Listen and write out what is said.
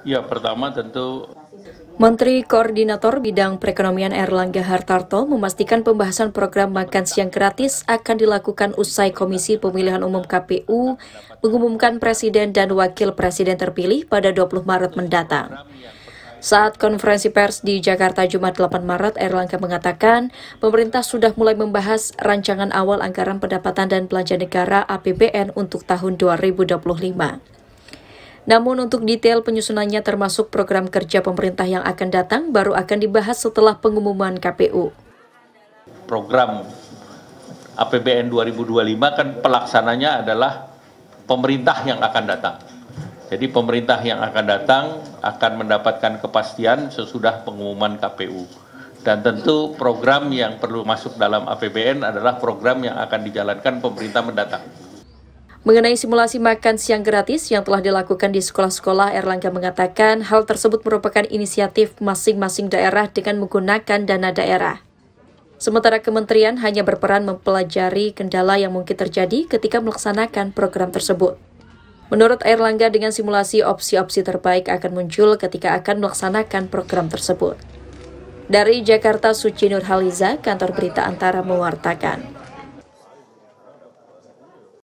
Ya, pertama tentu Menteri Koordinator Bidang Perekonomian Erlangga Hartarto memastikan pembahasan program makan siang gratis akan dilakukan usai Komisi Pemilihan Umum KPU mengumumkan Presiden dan Wakil Presiden terpilih pada 20 Maret mendatang. Saat konferensi pers di Jakarta Jumat 8 Maret, Erlangga mengatakan pemerintah sudah mulai membahas rancangan awal anggaran pendapatan dan belanja negara APBN untuk tahun 2025. Namun untuk detail penyusunannya termasuk program kerja pemerintah yang akan datang baru akan dibahas setelah pengumuman KPU. Program APBN 2025 kan pelaksananya adalah pemerintah yang akan datang jadi pemerintah yang akan datang akan mendapatkan kepastian sesudah pengumuman KPU dan tentu program yang perlu masuk dalam APBN adalah program yang akan dijalankan pemerintah mendatang. Mengenai simulasi makan siang gratis yang telah dilakukan di sekolah-sekolah, Erlangga mengatakan hal tersebut merupakan inisiatif masing-masing daerah dengan menggunakan dana daerah. Sementara kementerian hanya berperan mempelajari kendala yang mungkin terjadi ketika melaksanakan program tersebut. Menurut Erlangga, dengan simulasi opsi-opsi terbaik akan muncul ketika akan melaksanakan program tersebut. Dari Jakarta, Suci Nurhaliza, Kantor Berita Antara mewartakan.